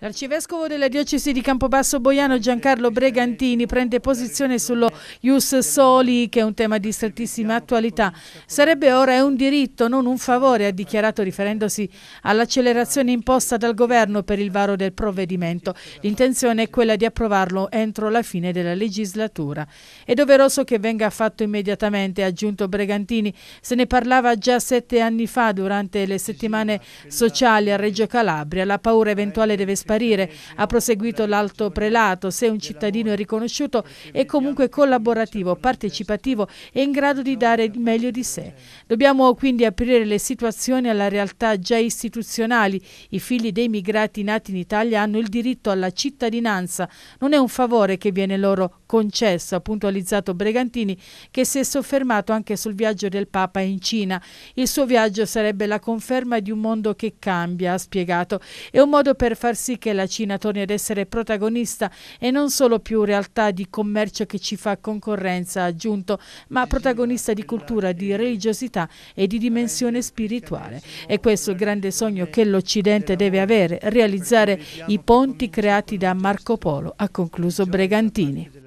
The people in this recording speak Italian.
L'arcivescovo della diocesi di Campobasso Boiano Giancarlo Bregantini prende posizione sullo Ius Soli, che è un tema di strettissima attualità. Sarebbe ora un diritto, non un favore, ha dichiarato riferendosi all'accelerazione imposta dal governo per il varo del provvedimento. L'intenzione è quella di approvarlo entro la fine della legislatura. È doveroso che venga fatto immediatamente, ha aggiunto Bregantini. Se ne parlava già sette anni fa durante le settimane sociali a Reggio Calabria. La paura eventuale deve sparire. Ha proseguito l'alto prelato, se un cittadino è riconosciuto è comunque collaborativo, partecipativo e in grado di dare il meglio di sé. Dobbiamo quindi aprire le situazioni alla realtà già istituzionali. I figli dei migrati nati in Italia hanno il diritto alla cittadinanza. Non è un favore che viene loro concesso, ha puntualizzato Bregantini, che si è soffermato anche sul viaggio del Papa in Cina. Il suo viaggio sarebbe la conferma di un mondo che cambia, ha spiegato. È un modo per far sì che la Cina torni ad essere protagonista e non solo più realtà di commercio che ci fa concorrenza, ha aggiunto, ma protagonista di cultura, di religiosità e di dimensione spirituale. E questo è il grande sogno che l'Occidente deve avere, realizzare i ponti creati da Marco Polo, ha concluso Bregantini.